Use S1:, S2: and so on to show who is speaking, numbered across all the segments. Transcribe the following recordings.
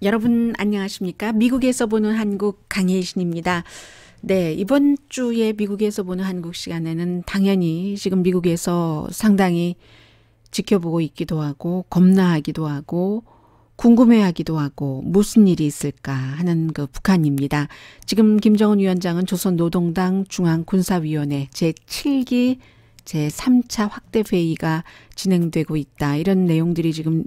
S1: 여러분 안녕하십니까? 미국에서 보는 한국 강혜신입니다. 네, 이번 주에 미국에서 보는 한국 시간에는 당연히 지금 미국에서 상당히 지켜보고 있기도 하고 겁나하기도 하고 궁금해하기도 하고 무슨 일이 있을까 하는 그 북한입니다. 지금 김정은 위원장은 조선 노동당 중앙 군사위원회 제7기 제3차 확대 회의가 진행되고 있다. 이런 내용들이 지금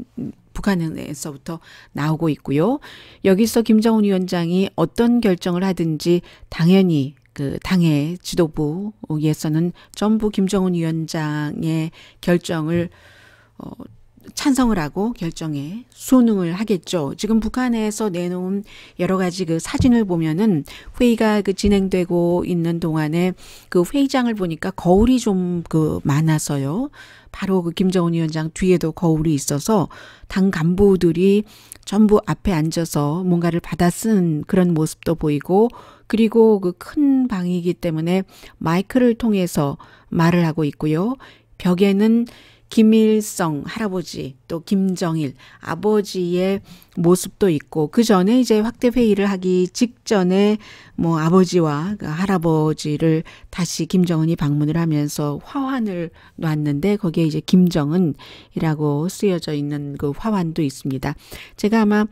S1: 북한에서부터 나오고 있고요. 여기서 김정은 위원장이 어떤 결정을 하든지 당연히 그 당의 지도부에서는 전부 김정은 위원장의 결정을 어, 찬성을 하고 결정에 수능을 하겠죠. 지금 북한에서 내놓은 여러 가지 그 사진을 보면은 회의가 그 진행되고 있는 동안에 그 회의장을 보니까 거울이 좀 그 많아서요. 바로 그 김정은 위원장 뒤에도 거울이 있어서 당 간부들이 전부 앞에 앉아서 뭔가를 받아 쓴 그런 모습도 보이고 그리고 그 큰 방이기 때문에 마이크를 통해서 말을 하고 있고요. 벽에는 김일성 할아버지 또 김정일 아버지의 모습도 있고 그 전에 이제 확대 회의를 하기 직전에 뭐 아버지와 그 할아버지를 다시 김정은이 방문을 하면서 화환을 놨는데 거기에 이제 김정은이라고 쓰여져 있는 그 화환도 있습니다. 제가 아마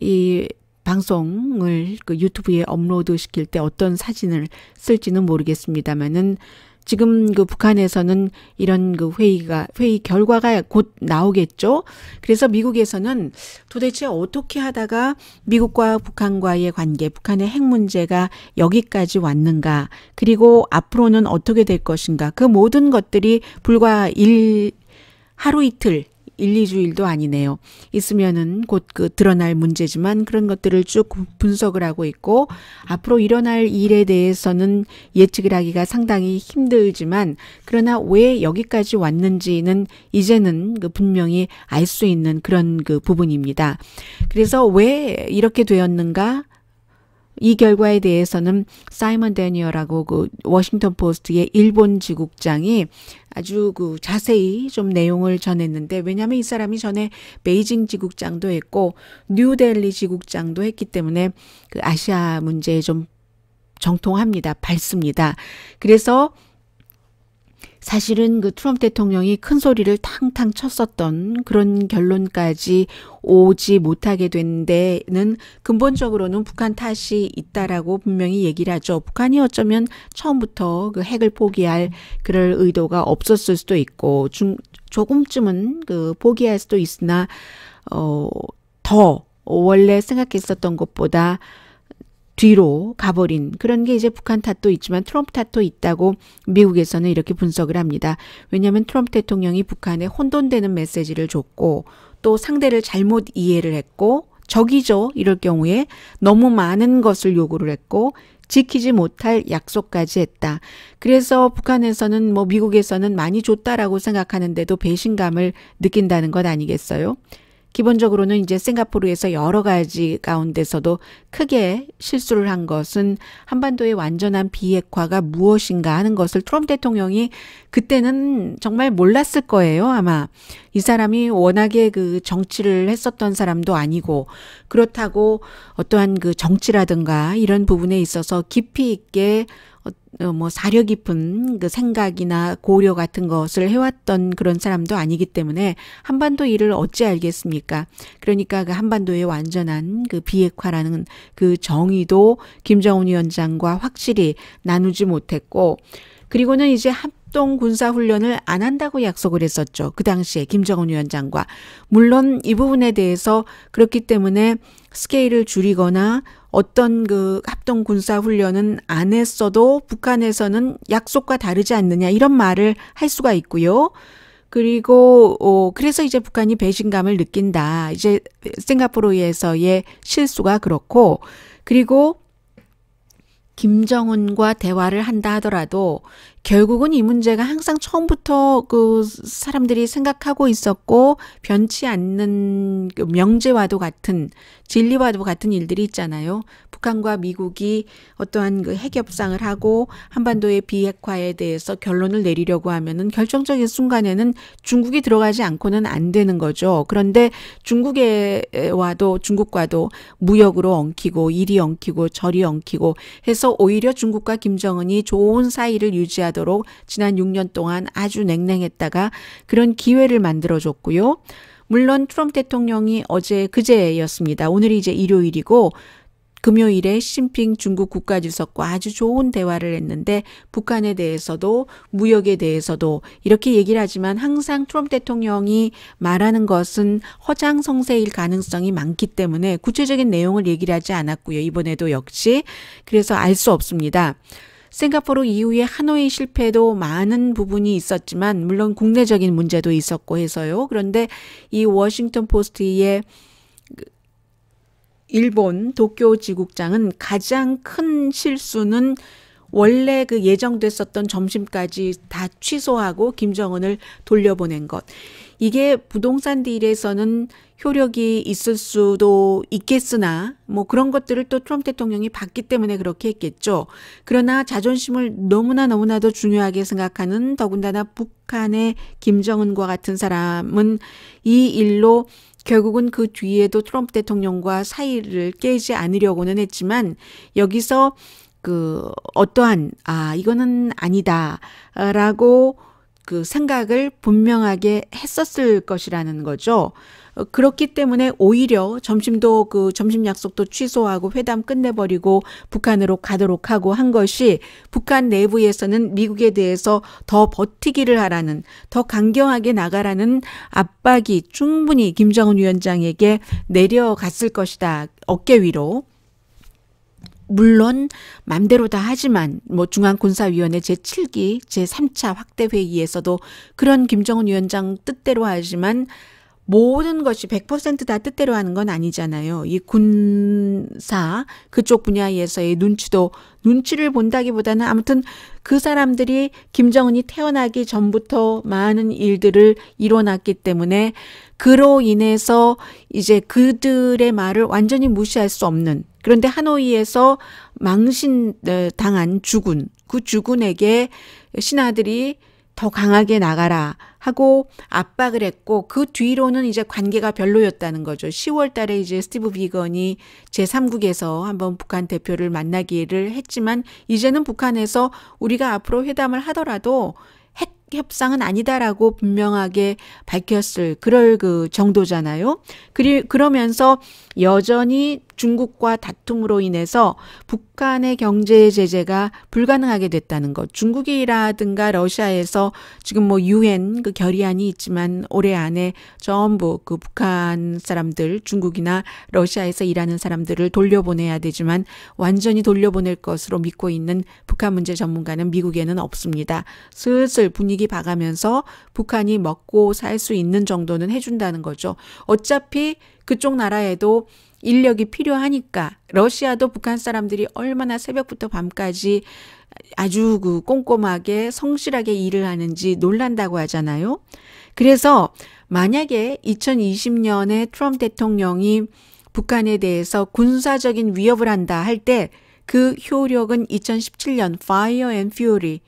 S1: 이 방송을 그 유튜브에 업로드 시킬 때 어떤 사진을 쓸지는 모르겠습니다만은 지금 그 북한에서는 이런 그 회의가 회의 결과가 곧 나오겠죠. 그래서 미국에서는 도대체 어떻게 하다가 미국과 북한과의 관계, 북한의 핵 문제가 여기까지 왔는가, 그리고 앞으로는 어떻게 될 것인가, 그 모든 것들이 불과 일 하루 이틀 1, 2주일도 아니네요. 있으면은 곧 그 드러날 문제지만 그런 것들을 쭉 분석을 하고 있고 앞으로 일어날 일에 대해서는 예측을 하기가 상당히 힘들지만 그러나 왜 여기까지 왔는지는 이제는 그 분명히 알 수 있는 그런 그 부분입니다. 그래서 왜 이렇게 되었는가? 이 결과에 대해서는 사이먼 데니어라고 그 워싱턴 포스트의 일본 지국장이 아주 그 자세히 좀 내용을 전했는데 왜냐하면 이 사람이 전에 베이징 지국장도 했고 뉴델리 지국장도 했기 때문에 그 아시아 문제에 좀 정통합니다. 밝습니다. 그래서 사실은 그 트럼프 대통령이 큰 소리를 탕탕 쳤었던 그런 결론까지 오지 못하게 된 데는 근본적으로는 북한 탓이 있다라고 분명히 얘기를 하죠. 북한이 어쩌면 처음부터 그 핵을 포기할 그럴 의도가 없었을 수도 있고 중, 조금쯤은 그 포기할 수도 있으나 어, 더 원래 생각했었던 것보다 뒤로 가버린 그런 게 이제 북한 탓도 있지만 트럼프 탓도 있다고 미국에서는 이렇게 분석을 합니다. 왜냐하면 트럼프 대통령이 북한에 혼돈되는 메시지를 줬고 또 상대를 잘못 이해를 했고 적이죠. 이럴 경우에 너무 많은 것을 요구를 했고 지키지 못할 약속까지 했다. 그래서 북한에서는 뭐 미국에서는 많이 줬다라고 생각하는데도 배신감을 느낀다는 것 아니겠어요? 기본적으로는 이제 싱가포르에서 여러 가지 가운데서도 크게 실수를 한 것은 한반도의 완전한 비핵화가 무엇인가 하는 것을 트럼프 대통령이 그때는 정말 몰랐을 거예요, 아마. 이 사람이 워낙에 그 정치를 했었던 사람도 아니고 그렇다고 어떠한 그 정치라든가 이런 부분에 있어서 깊이 있게 어, 뭐 사려 깊은 그 생각이나 고려 같은 것을 해왔던 그런 사람도 아니기 때문에 한반도 일을 어찌 알겠습니까? 그러니까 그 한반도의 완전한 그 비핵화라는 그 정의도 김정은 위원장과 확실히 나누지 못했고 그리고는 이제 한, 합동 군사 훈련을 안 한다고 약속을 했었죠. 그 당시에 김정은 위원장과 물론 이 부분에 대해서 그렇기 때문에 스케일을 줄이거나 어떤 그 합동 군사 훈련은 안 했어도 북한에서는 약속과 다르지 않느냐 이런 말을 할 수가 있고요. 그리고 어 그래서 이제 북한이 배신감을 느낀다. 이제 싱가포르에서의 실수가 그렇고 그리고 김정은과 대화를 한다 하더라도 결국은 이 문제가 항상 처음부터 그 사람들이 생각하고 있었고 변치 않는 그 명제와도 같은 진리와도 같은 일들이 있잖아요. 북한과 미국이 어떠한 그 핵협상을 하고 한반도의 비핵화에 대해서 결론을 내리려고 하면은 결정적인 순간에는 중국이 들어가지 않고는 안 되는 거죠. 그런데 중국에와도 중국과도 무역으로 엉키고 일이 엉키고 절이 엉키고 해서 오히려 중국과 김정은이 좋은 사이를 유지하다 하도록 지난 6년 동안 아주 냉랭했다가 그런 기회를 만들어줬고요. 물론 트럼프 대통령이 어제 그제였습니다. 오늘이 이제 일요일이고 금요일에 심핑 중국 국가주석과 아주 좋은 대화를 했는데 북한에 대해서도 무역에 대해서도 이렇게 얘기를 하지만 항상 트럼프 대통령이 말하는 것은 허장성세일 가능성이 많기 때문에 구체적인 내용을 얘기를 하지 않았고요. 이번에도 역시 그래서 알 수 없습니다. 싱가포르 이후에 하노이 실패도 많은 부분이 있었지만 물론 국내적인 문제도 있었고 해서요. 그런데 이 워싱턴 포스트의 일본 도쿄 지국장은 가장 큰 실수는 원래 그 예정됐었던 점심까지 다 취소하고 김정은을 돌려보낸 것. 이게 부동산 딜에서는 효력이 있을 수도 있겠으나 뭐 그런 것들을 또 트럼프 대통령이 봤기 때문에 그렇게 했겠죠. 그러나 자존심을 너무나 너무나도 중요하게 생각하는 더군다나 북한의 김정은과 같은 사람은 이 일로 결국은 그 뒤에도 트럼프 대통령과 사이를 깨지 않으려고는 했지만 여기서 그 어떠한 아 이거는 아니다라고 그 생각을 분명하게 했었을 것이라는 거죠. 어, 그렇기 때문에 오히려 점심도 그 점심 약속도 취소하고 회담 끝내버리고 북한으로 가도록 하고 한 것이 북한 내부에서는 미국에 대해서 더 버티기를 하라는 더 강경하게 나가라는 압박이 충분히 김정은 위원장에게 내려갔을 것이다. 어깨 위로. 물론 맘대로 다 하지만 뭐 중앙군사위원회 제7기 제3차 확대 회의에서도 그런 김정은 위원장 뜻대로 하지만 모든 것이 100%다 뜻대로 하는 건 아니잖아요. 이 군사 그쪽 분야에서의 눈치도 눈치를 본다기보다는 아무튼 그 사람들이 김정은이 태어나기 전부터 많은 일들을 이뤄놨기 때문에 그로 인해서 이제 그들의 말을 완전히 무시할 수 없는 그런데 하노이에서 망신 어, 당한 주군 그 주군에게 신하들이 더 강하게 나가라 하고 압박을 했고 그 뒤로는 이제 관계가 별로였다는 거죠. 10월 달에 이제 스티브 비건이 제3국에서 한번 북한 대표를 만나기를 했지만 이제는 북한에서 우리가 앞으로 회담을 하더라도 핵 협상은 아니다라고 분명하게 밝혔을 그럴 그 정도잖아요. 그리 그러면서 여전히 중국과 다툼으로 인해서 북한의 경제 제재가 불가능하게 됐다는 것. 중국이라든가 러시아에서 지금 뭐 유엔 그 결의안이 있지만 올해 안에 전부 그 북한 사람들 중국이나 러시아에서 일하는 사람들을 돌려보내야 되지만 완전히 돌려보낼 것으로 믿고 있는 북한 문제 전문가는 미국에는 없습니다. 슬슬 분위기 봐가면서 북한이 먹고 살 수 있는 정도는 해준다는 거죠. 어차피 그쪽 나라에도 인력이 필요하니까 러시아도 북한 사람들이 얼마나 새벽부터 밤까지 아주 그 꼼꼼하게 성실하게 일을 하는지 놀란다고 하잖아요. 그래서 만약에 2020년에 트럼프 대통령이 북한에 대해서 군사적인 위협을 한다 할 때 그 효력은 2017년 Fire and Fury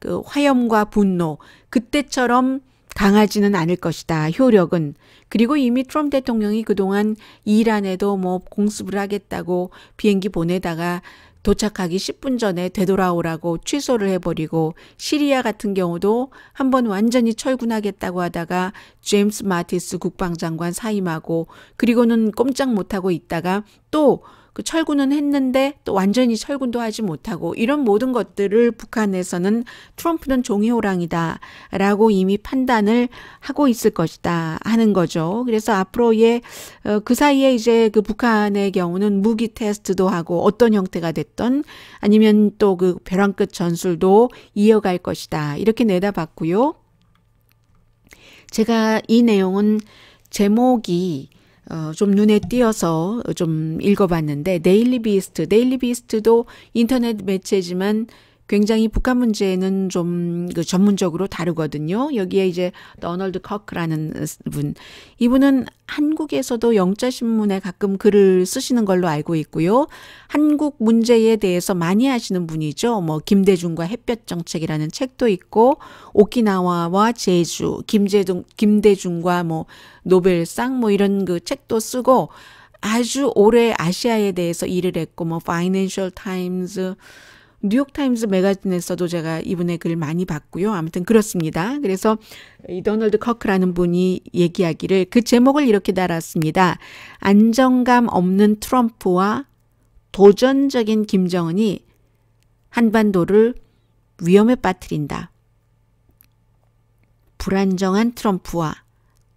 S1: 그 화염과 분노 그때처럼 강하지는 않을 것이다. 효력은 그리고 이미 트럼프 대통령이 그동안 이란에도 뭐 공습을 하겠다고 비행기 보내다가 도착하기 10분 전에 되돌아오라고 취소를 해버리고 시리아 같은 경우도 한번 완전히 철군하겠다고 하다가 제임스 마티스 국방장관 사임하고 그리고는 꼼짝 못하고 있다가 또그 철군은 했는데 또 완전히 철군도 하지 못하고 이런 모든 것들을 북한에서는 트럼프는 종이 호랑이다라고 이미 판단을 하고 있을 것이다 하는 거죠. 그래서 앞으로의 어, 그 사이에 이제 그 북한의 경우는 무기 테스트도 하고 어떤 형태가 됐던 아니면 또 그 벼랑 끝 전술도 이어갈 것이다 이렇게 내다봤고요. 제가 이 내용은 제목이 어, 좀 눈에 띄어서 좀 읽어봤는데 네일리 비스트, 네일리 비스트도 인터넷 매체지만 굉장히 북한 문제는 좀그 전문적으로 다루거든요. 여기에 이제 너널드 커크라는 분. 이분은 한국에서도 영자신문에 가끔 글을 쓰시는 걸로 알고 있고요. 한국 문제에 대해서 많이 아시는 분이죠. 뭐, 김대중과 햇볕 정책이라는 책도 있고, 오키나와와 제주, 김재중, 김대중과 뭐, 노벨상 뭐 이런 그 책도 쓰고, 아주 오래 아시아에 대해서 일을 했고, 뭐, 파이낸셜 타임즈, 뉴욕타임즈 매거진에서도 제가 이분의 글을 많이 봤고요. 아무튼 그렇습니다. 그래서 이 도널드 커크라는 분이 얘기하기를 그 제목을 이렇게 달았습니다. 안정감 없는 트럼프와 도전적인 김정은이 한반도를 위험에 빠뜨린다. 불안정한 트럼프와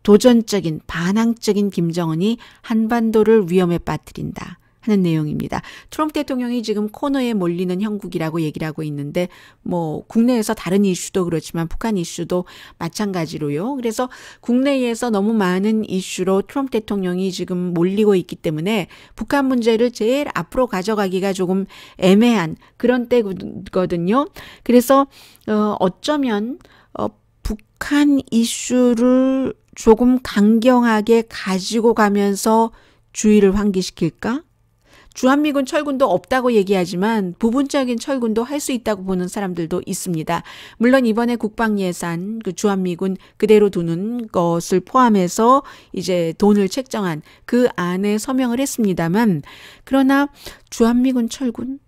S1: 도전적인 반항적인 김정은이 한반도를 위험에 빠뜨린다. 하는 내용입니다. 트럼프 대통령이 지금 코너에 몰리는 형국이라고 얘기를 하고 있는데 뭐 국내에서 다른 이슈도 그렇지만 북한 이슈도 마찬가지로요. 그래서 국내에서 너무 많은 이슈로 트럼프 대통령이 지금 몰리고 있기 때문에 북한 문제를 제일 앞으로 가져가기가 조금 애매한 그런 때거든요. 그래서 어 어쩌면 어 북한 이슈를 조금 강경하게 가지고 가면서 주의를 환기시킬까? 주한미군 철군도 없다고 얘기하지만 부분적인 철군도 할 수 있다고 보는 사람들도 있습니다. 물론 이번에 국방 예산 그 주한미군 그대로 두는 것을 포함해서 이제 돈을 책정한 그 안에 서명을 했습니다만 그러나 주한미군 철군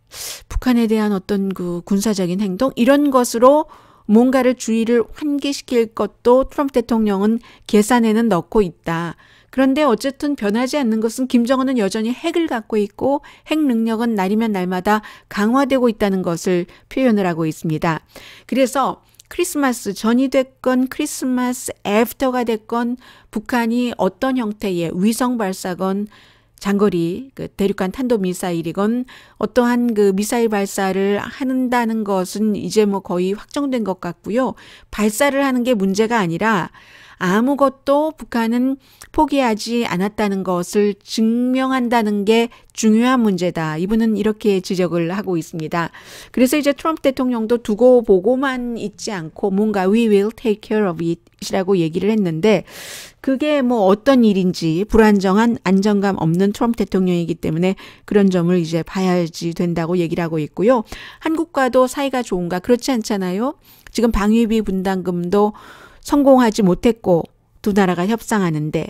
S1: 북한에 대한 어떤 그 군사적인 행동 이런 것으로 뭔가를 주의를 환기시킬 것도 트럼프 대통령은 계산에는 넣고 있다. 그런데 어쨌든 변하지 않는 것은 김정은은 여전히 핵을 갖고 있고 핵 능력은 날이면 날마다 강화되고 있다는 것을 표현을 하고 있습니다. 그래서 크리스마스 전이 됐건 크리스마스 애프터가 됐건 북한이 어떤 형태의 위성 발사건 장거리 그 대륙간 탄도 미사일이건 어떠한 그 미사일 발사를 한다는 것은 이제 뭐 거의 확정된 것 같고요. 발사를 하는 게 문제가 아니라 아무것도 북한은 포기하지 않았다는 것을 증명한다는 게 중요한 문제다. 이분은 이렇게 지적을 하고 있습니다. 그래서 이제 트럼프 대통령도 두고 보고만 있지 않고 뭔가 we will take care of it 이라고 얘기를 했는데 그게 뭐 어떤 일인지 불안정한 안정감 없는 트럼프 대통령이기 때문에 그런 점을 이제 봐야지 된다고 얘기를 하고 있고요. 한국과도 사이가 좋은가 그렇지 않잖아요. 지금 방위비 분담금도 성공하지 못했고 두 나라가 협상하는데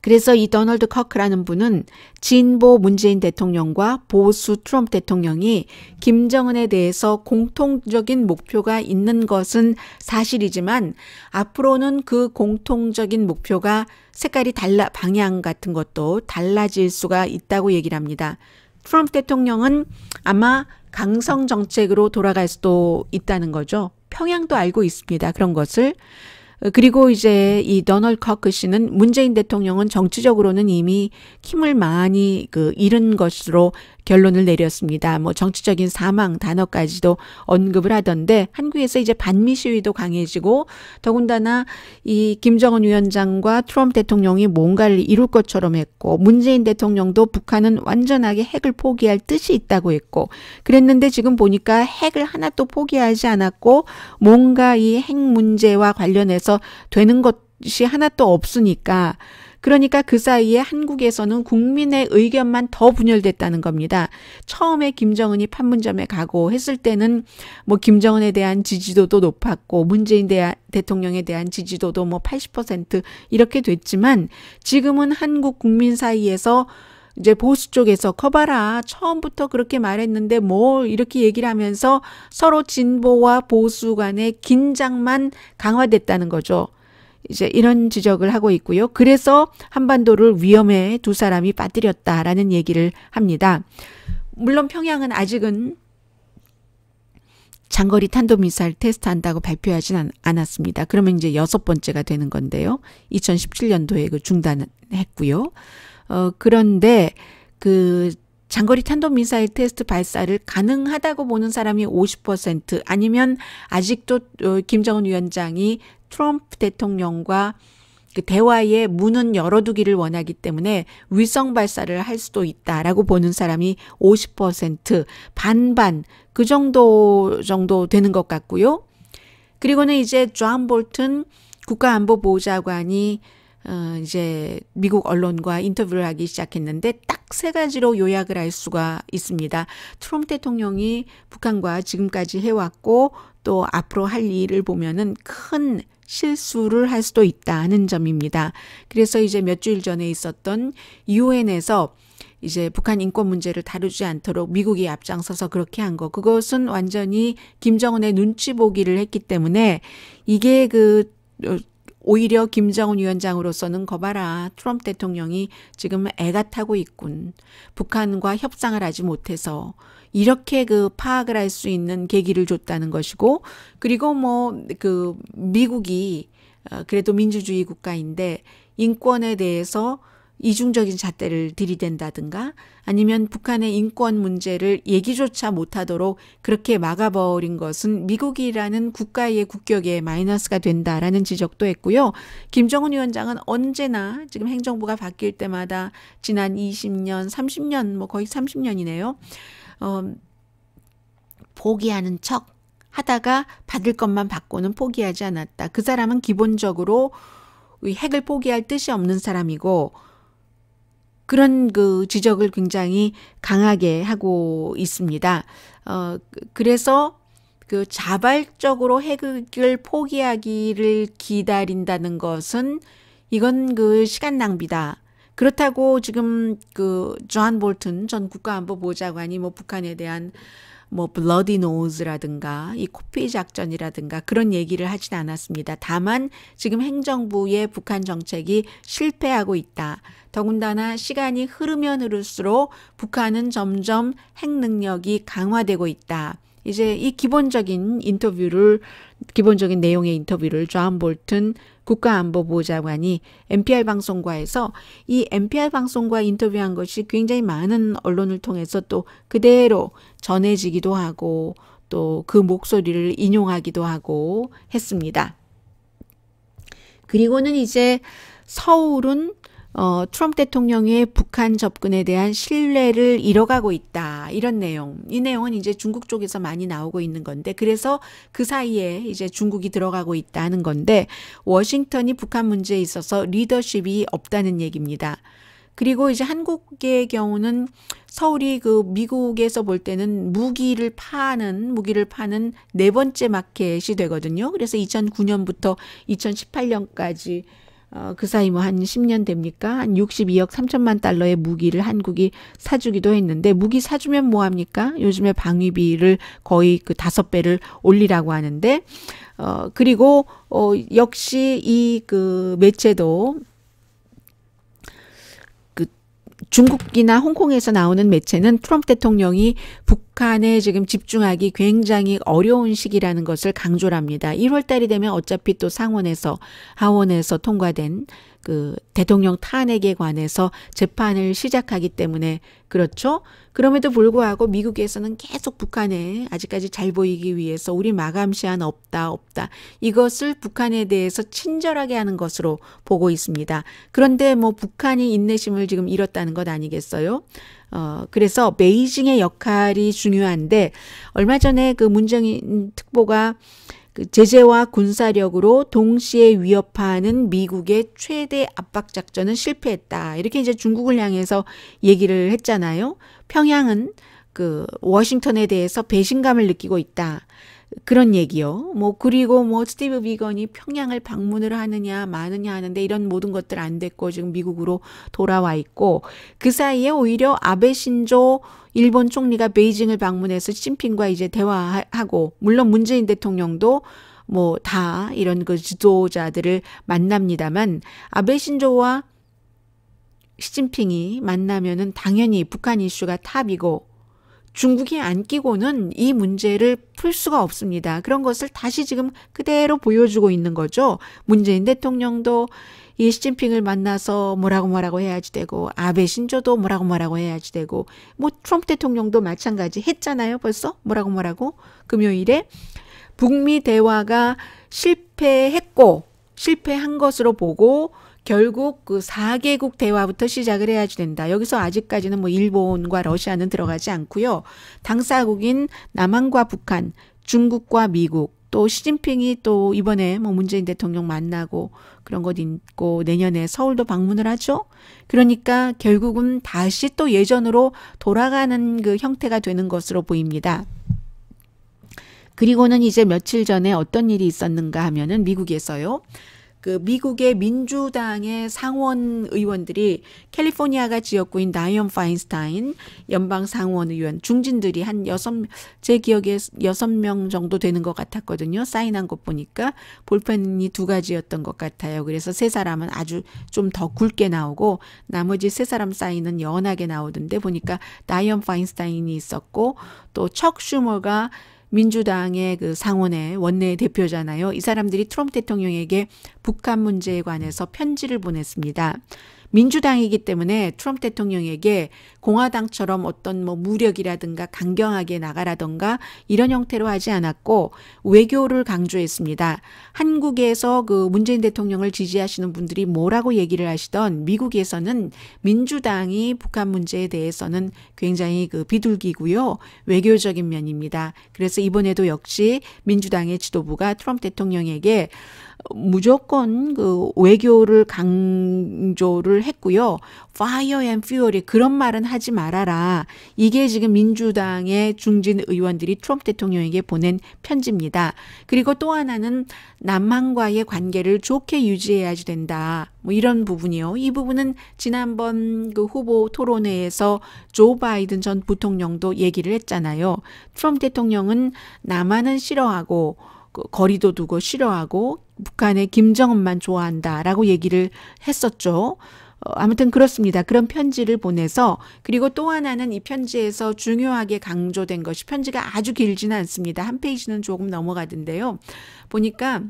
S1: 그래서 이 도널드 커크라는 분은 진보 문재인 대통령과 보수 트럼프 대통령이 김정은에 대해서 공통적인 목표가 있는 것은 사실이지만 앞으로는 그 공통적인 목표가 색깔이 달라 방향 같은 것도 달라질 수가 있다고 얘기를 합니다. 트럼프 대통령은 아마 강성 정책으로 돌아갈 수도 있다는 거죠. 평양도 알고 있습니다. 그런 것을. 어, 그리고 이제 이 너널 커크 씨는 문재인 대통령은 정치적으로는 이미 힘을 많이 그 잃은 것으로 결론을 내렸습니다. 뭐 정치적인 사망 단어까지도 언급을 하던데 한국에서 이제 반미 시위도 강해지고 더군다나 이 김정은 위원장과 트럼프 대통령이 뭔가를 이룰 것처럼 했고 문재인 대통령도 북한은 완전하게 핵을 포기할 뜻이 있다고 했고 그랬는데 지금 보니까 핵을 하나 도 포기하지 않았고 뭔가 이 핵 문제와 관련해서 되는 것이 하나 도 없으니까 그러니까 그 사이에 한국에서는 국민의 의견만 더 분열됐다는 겁니다. 처음에 김정은이 판문점에 가고 했을 때는 뭐 김정은에 대한 지지도도 높았고 문재인 대하, 대통령에 대한 지지도도 뭐 80% 이렇게 됐지만 지금은 한국 국민 사이에서 이제 보수 쪽에서 커봐라. 처음부터 그렇게 말했는데 뭘 이렇게 얘기를 하면서 서로 진보와 보수 간의 긴장만 강화됐다는 거죠. 이제 이런 지적을 하고 있고요. 그래서 한반도를 위험에 두 사람이 빠뜨렸다라는 얘기를 합니다. 물론 평양은 아직은 장거리 탄도미사일 테스트한다고 발표하진 않았습니다. 그러면 이제 여섯 번째가 되는 건데요. 2017년도에 그 중단했고요. 어, 그런데 그 장거리 탄도미사일 테스트 발사를 가능하다고 보는 사람이 50% 아니면 아직도 어, 김정은 위원장이 트럼프 대통령과 그 대화의 문은 열어두기를 원하기 때문에 위성 발사를 할 수도 있다라고 보는 사람이 50% 반반 그 정도 정도 되는 것 같고요. 그리고는 이제 존 볼튼 국가안보보좌관이 어 이제 미국 언론과 인터뷰를 하기 시작했는데 딱 세 가지로 요약을 할 수가 있습니다. 트럼프 대통령이 북한과 지금까지 해왔고 또 앞으로 할 일을 보면은 큰 실수를 할 수도 있다는 점입니다. 그래서 이제 몇 주일 전에 있었던 유엔에서 이제 북한 인권 문제를 다루지 않도록 미국이 앞장서서 그렇게 한 거. 그것은 완전히 김정은의 눈치 보기를 했기 때문에 이게 그 어, 오히려 김정은 위원장으로서는 거봐라. 트럼프 대통령이 지금 애가 타고 있군. 북한과 협상을 하지 못해서 이렇게 그 파악을 할 수 있는 계기를 줬다는 것이고 그리고 뭐 그 미국이 어, 그래도 민주주의 국가인데 인권에 대해서 이중적인 잣대를 들이댄다든가 아니면 북한의 인권 문제를 얘기조차 못하도록 그렇게 막아버린 것은 미국이라는 국가의 국격에 마이너스가 된다라는 지적도 했고요. 김정은 위원장은 언제나 지금 행정부가 바뀔 때마다 지난 20년, 30년, 뭐 거의 30년이네요. 어, 포기하는 척 하다가 받을 것만 받고는 포기하지 않았다. 그 사람은 기본적으로 핵을 포기할 뜻이 없는 사람이고 그런 그 지적을 굉장히 강하게 하고 있습니다. 어, 그래서 그 자발적으로 핵을 포기하기를 기다린다는 것은 이건 그 시간 낭비다. 그렇다고 지금 그존 볼튼 전 국가안보 보좌관이 뭐 북한에 대한 뭐 블러디 노즈라든가 이 코피 작전이라든가 그런 얘기를 하진 않았습니다. 다만 지금 행정부의 북한 정책이 실패하고 있다. 더군다나 시간이 흐르면 흐를수록 북한은 점점 핵 능력이 강화되고 있다. 이제 이 기본적인 인터뷰를 기본적인 내용의 인터뷰를 존 볼튼 국가안보보좌관이 NPR 방송과에서 이 NPR 방송과 인터뷰한 것이 굉장히 많은 언론을 통해서 또 그대로 전해지기도 하고 또 그 목소리를 인용하기도 하고 했습니다. 그리고는 이제 서울은 어, 트럼프 대통령의 북한 접근에 대한 신뢰를 잃어가고 있다. 이런 내용. 이 내용은 이제 중국 쪽에서 많이 나오고 있는 건데, 그래서 그 사이에 이제 중국이 들어가고 있다는 건데, 워싱턴이 북한 문제에 있어서 리더십이 없다는 얘기입니다. 그리고 이제 한국의 경우는 서울이 그 미국에서 볼 때는 무기를 파는 무기를 파는 네 번째 마켓이 되거든요. 그래서 2009년부터 2018년까지 어, 그 사이 뭐 한 10년 됩니까? 한 62억 3천만 달러의 무기를 한국이 사주기도 했는데 무기 사주면 뭐 합니까? 요즘에 방위비를 거의 그 다섯 배를 올리라고 하는데 어 그리고 어 역시 이 그 매체도 중국이나 홍콩에서 나오는 매체는 트럼프 대통령이 북한에 지금 집중하기 굉장히 어려운 시기라는 것을 강조합니다. 1월 달이 되면 어차피 또 상원에서 하원에서 통과된 그 대통령 탄핵에 관해서 재판을 시작하기 때문에 그렇죠. 그럼에도 불구하고 미국에서는 계속 북한에 아직까지 잘 보이기 위해서 우리 마감 시한 없다 없다 이것을 북한에 대해서 친절하게 하는 것으로 보고 있습니다. 그런데 뭐 북한이 인내심을 지금 잃었다는 것 아니겠어요? 어, 그래서 베이징의 역할이 중요한데 얼마 전에 그 문정인 특보가 그 제재와 군사력으로 동시에 위협하는 미국의 최대 압박 작전은 실패했다. 이렇게 이제 중국을 향해서 얘기를 했잖아요. 평양은 그 워싱턴에 대해서 배신감을 느끼고 있다. 그런 얘기요. 뭐 그리고 뭐 스티브 비건이 평양을 방문을 하느냐 마느냐 하는데 이런 모든 것들 안 됐고 지금 미국으로 돌아와 있고 그 사이에 오히려 아베 신조 일본 총리가 베이징을 방문해서 시진핑과 이제 대화하고 물론 문재인 대통령도 뭐 다 이런 그 지도자들을 만납니다만 아베 신조와 시진핑이 만나면은 당연히 북한 이슈가 탑이고 중국이 안 끼고는 이 문제를 풀 수가 없습니다. 그런 것을 다시 지금 그대로 보여주고 있는 거죠. 문재인 대통령도 이 시진핑을 만나서 뭐라고 뭐라고 해야지 되고 아베 신조도 뭐라고 뭐라고 해야지 되고 뭐 트럼프 대통령도 마찬가지 했잖아요. 벌써 뭐라고 뭐라고 금요일에 북미 대화가 실패했고 실패한 것으로 보고 결국 그 4개국 대화부터 시작을 해야 된다. 여기서 아직까지는 뭐 일본과 러시아는 들어가지 않고요. 당사국인 남한과 북한, 중국과 미국, 또 시진핑이 또 이번에 뭐 문재인 대통령 만나고 그런 것 있고 내년에 서울도 방문을 하죠. 그러니까 결국은 다시 또 예전으로 돌아가는 그 형태가 되는 것으로 보입니다. 그리고는 이제 며칠 전에 어떤 일이 있었는가 하면은 미국에서요. 그 미국의 민주당의 상원 의원들이 캘리포니아가 지역구인 나이언 파인스타인 연방 상원 의원 중진들이 한 여섯 제 기억에 여섯 명 정도 되는 것 같았거든요. 사인한 것 보니까 볼펜이 두 가지였던 것 같아요. 그래서 세 사람은 아주 좀 더 굵게 나오고 나머지 세 사람 사인은 연하게 나오던데 보니까 나이언 파인스타인이 있었고 또 척 슈머가 민주당의 그 상원의 원내 대표잖아요. 이 사람들이 트럼프 대통령에게 북한 문제에 관해서 편지를 보냈습니다. 민주당이기 때문에 트럼프 대통령에게 공화당처럼 어떤 뭐 무력이라든가 강경하게 나가라든가 이런 형태로 하지 않았고 외교를 강조했습니다. 한국에서 그 문재인 대통령을 지지하시는 분들이 뭐라고 얘기를 하시던 미국에서는 민주당이 북한 문제에 대해서는 굉장히 그 비둘기고요. 외교적인 면입니다. 그래서 이번에도 역시 민주당의 지도부가 트럼프 대통령에게 무조건 그 외교를 강조를 했고요. fire and fury 그런 말은 하지 말아라. 이게 지금 민주당의 중진 의원들이 트럼프 대통령에게 보낸 편지입니다. 그리고 또 하나는 남한과의 관계를 좋게 유지해야지 된다. 뭐 이런 부분이요. 이 부분은 지난번 그 후보 토론회에서 조 바이든 전 부통령도 얘기를 했잖아요. 트럼프 대통령은 남한은 싫어하고 그 거리도 두고 싫어하고 북한의 김정은만 좋아한다라고 얘기를 했었죠. 어, 아무튼 그렇습니다. 그런 편지를 보내서 그리고 또 하나는 이 편지에서 중요하게 강조된 것이 편지가 아주 길지는 않습니다. 한 페이지는 조금 넘어가던데요. 보니까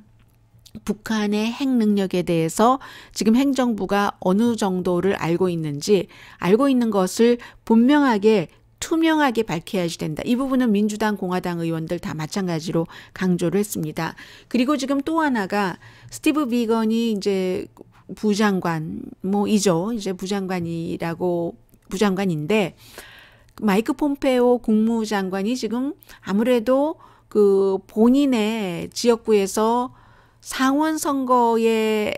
S1: 북한의 핵 능력에 대해서 지금 행정부가 어느 정도를 알고 있는지 알고 있는 것을 분명하게 투명하게 밝혀야지 된다. 이 부분은 민주당, 공화당 의원들 다 마찬가지로 강조를 했습니다. 그리고 지금 또 하나가 스티브 비건이 이제 부장관 뭐이죠. 이제 부장관이라고 부장관인데 마이크 폼페오 국무장관이 지금 아무래도 그 본인의 지역구에서 상원 선거에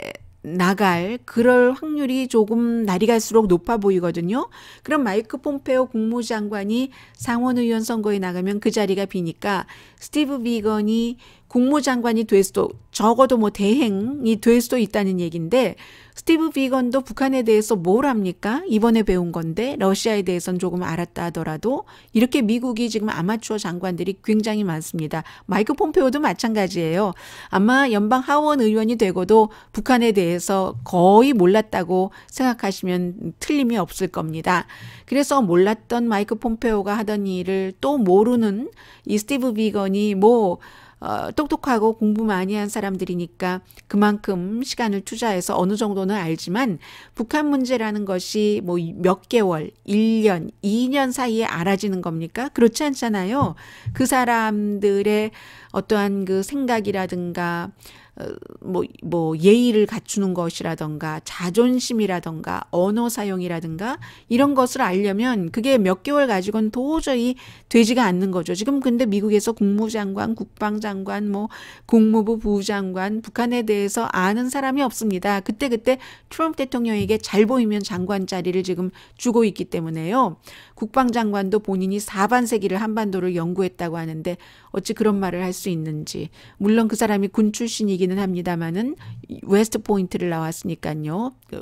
S1: 나갈 그럴 확률이 조금 날이 갈수록 높아 보이거든요. 그럼 마이크 폼페오 국무장관이 상원의원 선거에 나가면 그 자리가 비니까 스티브 비건이 국무장관이 될 수도 적어도 뭐 대행이 될 수도 있다는 얘기인데 스티브 비건도 북한에 대해서 뭘 합니까? 이번에 배운 건데 러시아에 대해선 조금 알았다 하더라도 이렇게 미국이 지금 아마추어 장관들이 굉장히 많습니다. 마이크 폼페오도 마찬가지예요. 아마 연방 하원 의원이 되고도 북한에 대해서 거의 몰랐다고 생각하시면 틀림이 없을 겁니다. 그래서 몰랐던 마이크 폼페오가 하던 일을 또 모르는 이 스티브 비건이 뭐 어, 똑똑하고 공부 많이 한 사람들이니까 그만큼 시간을 투자해서 어느 정도는 알지만 북한 문제라는 것이 뭐 몇 개월, 1년, 2년 사이에 알아지는 겁니까? 그렇지 않잖아요. 그 사람들의 어떠한 그 생각이라든가 어, 뭐, 뭐, 예의를 갖추는 것이라던가, 자존심이라던가, 언어 사용이라든가, 이런 것을 알려면 그게 몇 개월 가지고는 도저히 되지가 않는 거죠. 지금 근데 미국에서 국무장관, 국방장관, 뭐, 국무부 부장관, 북한에 대해서 아는 사람이 없습니다. 그때그때 그때 트럼프 대통령에게 잘 보이면 장관 자리를 지금 주고 있기 때문에요. 국방장관도 본인이 사반세기를 한반도를 연구했다고 하는데 어찌 그런 말을 할 수 있는지. 물론 그 사람이 군 출신이기 얘기는 합니다만은 웨스트 포인트를 나왔으니까요. 그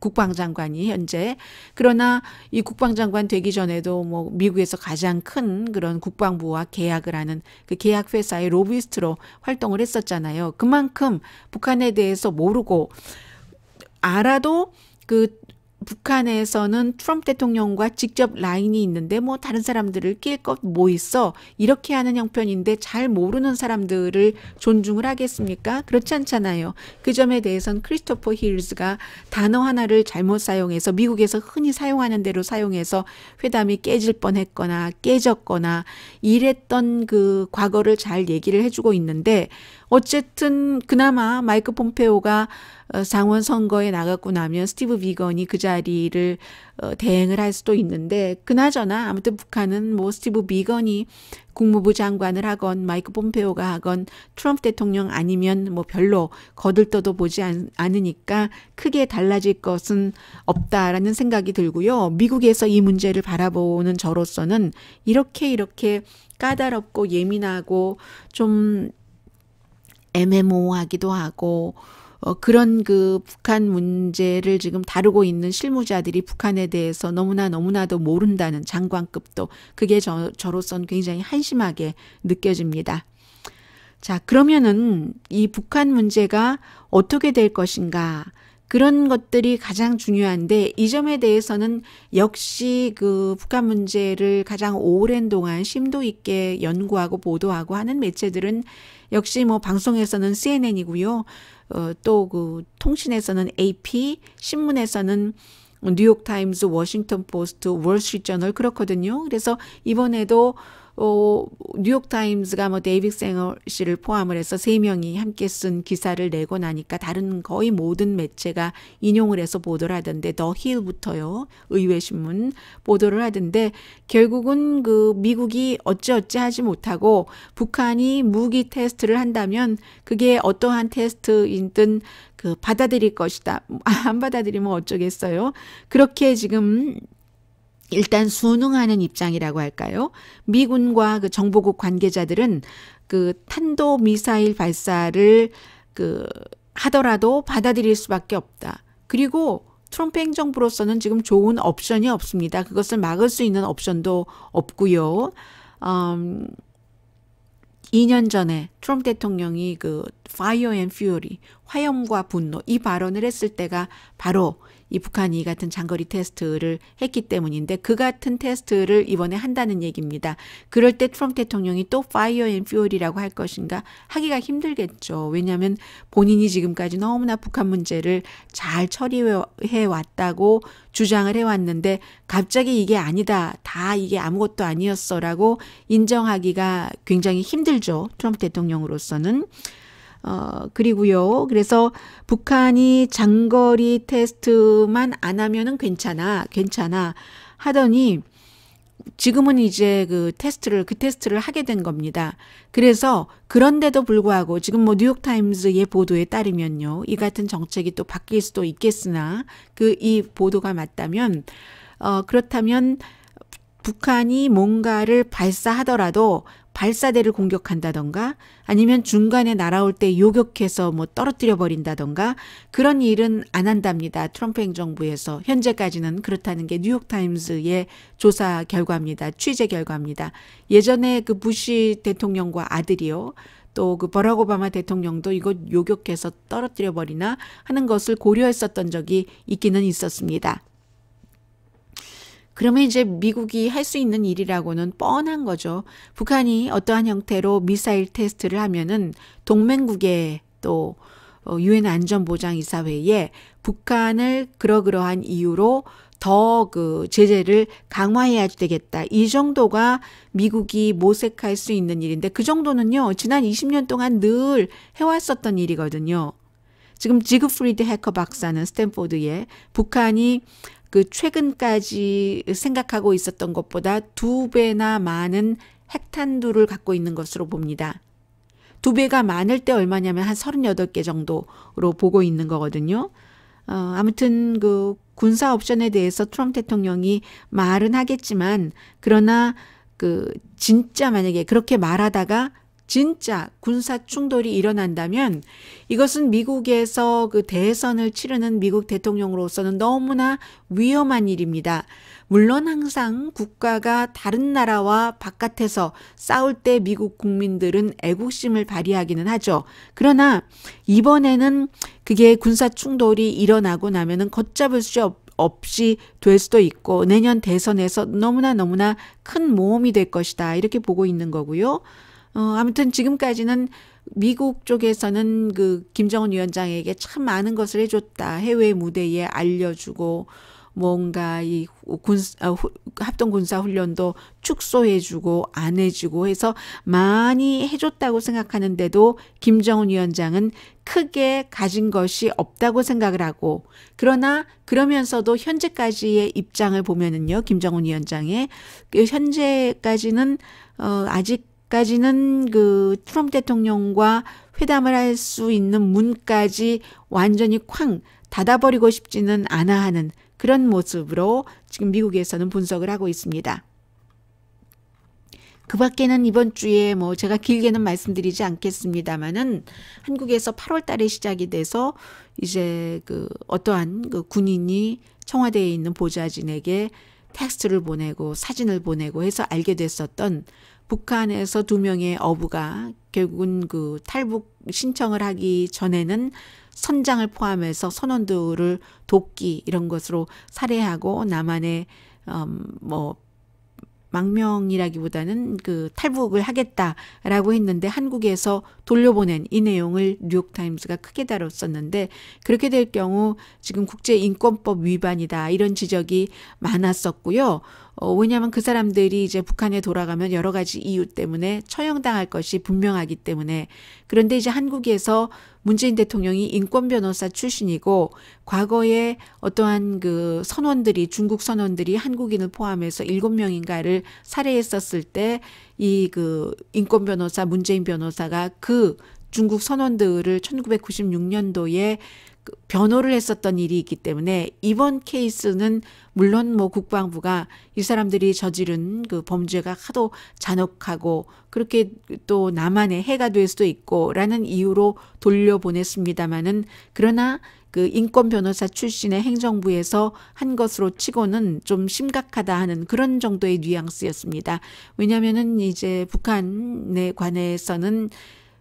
S1: 국방장관이 현재 그러나 이 국방장관 되기 전에도 뭐 미국에서 가장 큰 그런 국방부와 계약을 하는 그 계약 회사의 로비스트로 활동을 했었잖아요. 그만큼 북한에 대해서 모르고 알아도 그 북한에서는 트럼프 대통령과 직접 라인이 있는데 뭐 다른 사람들을 낄것뭐 있어 이렇게 하는 형편인데 잘 모르는 사람들을 존중을 하겠습니까? 그렇지 않잖아요. 그 점에 대해선 크리스토퍼 힐즈가 단어 하나를 잘못 사용해서 미국에서 흔히 사용하는 대로 사용해서 회담이 깨질 뻔했거나 깨졌거나 이랬던 그 과거를 잘 얘기를 해주고 있는데 어쨌든 그나마 마이크 폼페오가 상원 어, 선거에 나갔고 나면 스티브 비건이 그 자리를 어, 대행을 할 수도 있는데 그나저나 아무튼 북한은 뭐 스티브 비건이 국무부 장관을 하건 마이크 폼페오가 하건 트럼프 대통령 아니면 뭐 별로 거들떠도 보지 않, 않으니까 크게 달라질 것은 없다라는 생각이 들고요. 미국에서 이 문제를 바라보는 저로서는 이렇게 이렇게 까다롭고 예민하고 좀 애매모호하기도 하고 어, 그런 그 북한 문제를 지금 다루고 있는 실무자들이 북한에 대해서 너무나 너무나도 모른다는 장관급도 그게 저, 저로선 굉장히 한심하게 느껴집니다. 자, 그러면은 이 북한 문제가 어떻게 될 것인가? 그런 것들이 가장 중요한데 이 점에 대해서는 역시 그 북한 문제를 가장 오랜 동안 심도 있게 연구하고 보도하고 하는 매체들은 역시 뭐 방송에서는 CNN이고요. 어, 또그 통신에서는 AP, 신문에서는 뉴욕타임스, 워싱턴 포스트, 월스트리트저널 그렇거든요. 그래서 이번에도 어, 뉴욕타임즈가 뭐 데이빗 생어 씨를 포함을 해서 세 명이 함께 쓴 기사를 내고 나니까 다른 거의 모든 매체가 인용을 해서 보도를 하던데 더 힐부터요 의회 신문 보도를 하던데 결국은 그 미국이 어찌어찌 하지 못하고 북한이 무기 테스트를 한다면 그게 어떠한 테스트인든 그 받아들일 것이다 안 받아들이면 어쩌겠어요 그렇게 지금 일단 순응하는 입장이라고 할까요? 미군과 그 정보국 관계자들은 그 탄도 미사일 발사를 그 하더라도 받아들일 수밖에 없다. 그리고 트럼프 행정부로서는 지금 좋은 옵션이 없습니다. 그것을 막을 수 있는 옵션도 없고요. 음, 2년 전에 트럼프 대통령이 그 Fire and Fury 화염과 분노 이 발언을 했을 때가 바로 이 북한이 이 같은 장거리 테스트를 했기 때문인데 그 같은 테스트를 이번에 한다는 얘기입니다. 그럴 때 트럼프 대통령이 또 파이어 앤 퓨얼이라고 할 것인가 하기가 힘들겠죠. 왜냐하면 본인이 지금까지 너무나 북한 문제를 잘 처리해 왔다고 주장을 해왔는데 갑자기 이게 아니다. 다 이게 아무것도 아니었어라고 인정하기가 굉장히 힘들죠. 트럼프 대통령으로서는. 어, 그리고요. 그래서 북한이 장거리 테스트만 안 하면은 괜찮아, 괜찮아 하더니 지금은 이제 그 테스트를 그 테스트를 하게 된 겁니다. 그래서 그런데도 불구하고 지금 뭐 뉴욕 타임즈의 보도에 따르면요. 이 같은 정책이 또 바뀔 수도 있겠으나 그 이 보도가 맞다면 어 그렇다면 북한이 뭔가를 발사하더라도 발사대를 공격한다던가 아니면 중간에 날아올 때 요격해서 뭐 떨어뜨려 버린다던가 그런 일은 안 한답니다. 트럼프 행정부에서 현재까지는 그렇다는 게 뉴욕타임스의 조사 결과입니다. 취재 결과입니다. 예전에 그 부시 대통령과 아들이요. 또 그 버락 오바마 대통령도 이거 요격해서 떨어뜨려 버리나 하는 것을 고려했었던 적이 있기는 있었습니다. 그러면 이제 미국이 할 수 있는 일이라고는 뻔한 거죠. 북한이 어떠한 형태로 미사일 테스트를 하면은 동맹국의 또 어, 유엔 안전보장이사회에 북한을 그러그러한 이유로 더 그 제재를 강화해야 되겠다. 이 정도가 미국이 모색할 수 있는 일인데 그 정도는요. 지난 20년 동안 늘 해왔었던 일이거든요. 지금 지그프리드 해커 박사는 스탠포드에 북한이 그 최근까지 생각하고 있었던 것보다 두 배나 많은 핵탄두를 갖고 있는 것으로 봅니다. 두 배가 많을 때 얼마냐면 한 38개 정도로 보고 있는 거거든요. 어, 아무튼 그 군사 옵션에 대해서 트럼프 대통령이 말은 하겠지만 그러나 그 진짜 만약에 그렇게 말하다가 진짜 군사 충돌이 일어난다면 이것은 미국에서 그 대선을 치르는 미국 대통령으로서는 너무나 위험한 일입니다. 물론 항상 국가가 다른 나라와 바깥에서 싸울 때 미국 국민들은 애국심을 발휘하기는 하죠. 그러나 이번에는 그게 군사 충돌이 일어나고 나면은 걷잡을 수 없, 없이 될 수도 있고 내년 대선에서 너무나 너무나 큰 모험이 될 것이다. 이렇게 보고 있는 거고요. 어, 아무튼 지금까지는 미국 쪽에서는 그 김정은 위원장에게 참 많은 것을 해줬다. 해외 무대에 알려주고 뭔가 이 군, 아, 합동 군사 훈련도 축소해주고 안 해주고 해서 많이 해줬다고 생각하는데도 김정은 위원장은 크게 가진 것이 없다고 생각을 하고 그러나 그러면서도 현재까지의 입장을 보면은요 김정은 위원장의 그 현재까지는 어, 아직 까지는 그 트럼프 대통령과 회담을 할 수 있는 문까지 완전히 쾅 닫아버리고 싶지는 않아 하는 그런 모습으로 지금 미국에서는 분석을 하고 있습니다. 그 밖에는 이번 주에 뭐 제가 길게는 말씀드리지 않겠습니다만은 한국에서 8월 달에 시작이 돼서 이제 그 어떠한 그 군인이 청와대에 있는 보좌진에게 텍스트를 보내고 사진을 보내고 해서 알게 됐었던 북한에서 두 명의 어부가 결국은 그 탈북 신청을 하기 전에는 선장을 포함해서 선원들을 돕기 이런 것으로 살해하고 남한의 음, 뭐 망명이라기보다는 그 탈북을 하겠다라고 했는데 한국에서 돌려보낸 이 내용을 뉴욕타임스가 크게 다뤘었는데 그렇게 될 경우 지금 국제인권법 위반이다 이런 지적이 많았었고요. 어, 왜냐하면 그 사람들이 이제 북한에 돌아가면 여러 가지 이유 때문에 처형당할 것이 분명하기 때문에 그런데 이제 한국에서 문재인 대통령이 인권 변호사 출신이고 과거에 어떠한 그 선원들이 중국 선원들이 한국인을 포함해서 일곱 명인가를 살해했었을 때 이 그 인권 변호사 문재인 변호사가 그 중국 선원들을 1996년도에 변호를 했었던 일이 있기 때문에 이번 케이스는 물론 뭐 국방부가 이 사람들이 저지른 그 범죄가 하도 잔혹하고 그렇게 또 나만의 해가 될 수도 있고라는 이유로 돌려보냈습니다마는 그러나 그 인권 변호사 출신의 행정부에서 한 것으로 치고는 좀 심각하다 하는 그런 정도의 뉘앙스였습니다. 왜냐면은 이제 북한에 관해서는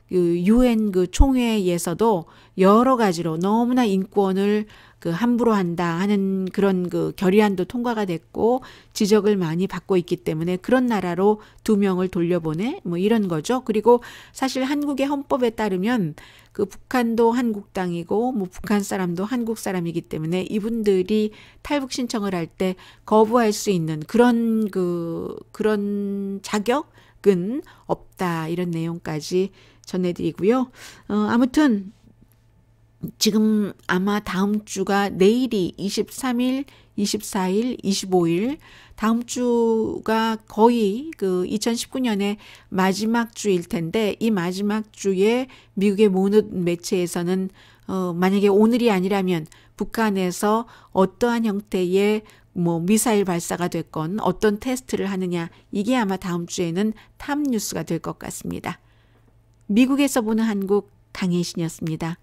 S1: 그 유엔 그 총회에서도 여러 가지로 너무나 인권을 그 함부로 한다 하는 그런 그 결의안도 통과가 됐고 지적을 많이 받고 있기 때문에 그런 나라로 두 명을 돌려보내 뭐 이런 거죠. 그리고 사실 한국의 헌법에 따르면 그 북한도 한국 땅이고 뭐 북한 사람도 한국 사람이기 때문에 이분들이 탈북 신청을 할 때 거부할 수 있는 그런 그 그런 자격은 없다 이런 내용까지 전해드리고요. 어, 아무튼 지금 아마 다음 주가 내일이 23일, 24일, 25일 다음 주가 거의 그 2019년의 마지막 주일 텐데 이 마지막 주에 미국의 모든 매체에서는 어 만약에 오늘이 아니라면 북한에서 어떠한 형태의 뭐 미사일 발사가 됐건 어떤 테스트를 하느냐 이게 아마 다음 주에는 탑 뉴스가 될 것 같습니다. 미국에서 보는 한국 강혜신이었습니다.